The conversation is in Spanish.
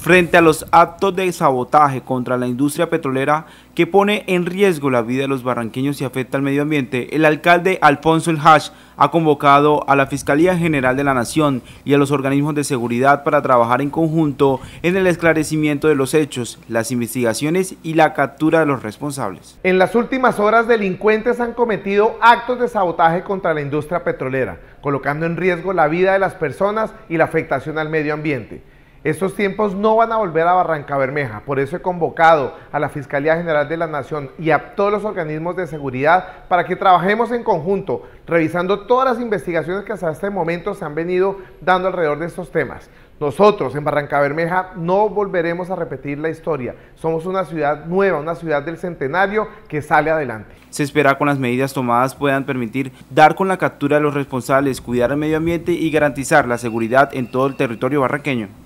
frente a los actos de sabotaje contra la industria petrolera que pone en riesgo la vida de los barranqueños y afecta al medio ambiente, el alcalde Alfonso El Hash ha convocado a la Fiscalía General de la Nación y a los organismos de seguridad para trabajar en conjunto en el esclarecimiento de los hechos, las investigaciones y la captura de los responsables. En las últimas horas, delincuentes han cometido actos de sabotaje contra la industria petrolera, colocando en riesgo la vida de las personas y la afectación al medio ambiente. Estos tiempos no van a volver a Barranca Bermeja, por eso he convocado a la Fiscalía General de la Nación y a todos los organismos de seguridad para que trabajemos en conjunto, revisando todas las investigaciones que hasta este momento se han venido dando alrededor de estos temas. Nosotros en Barranca Bermeja no volveremos a repetir la historia. Somos una ciudad nueva, una ciudad del centenario que sale adelante. Se espera con las medidas tomadas puedan permitir dar con la captura de los responsables, cuidar el medio ambiente y garantizar la seguridad en todo el territorio barranqueño.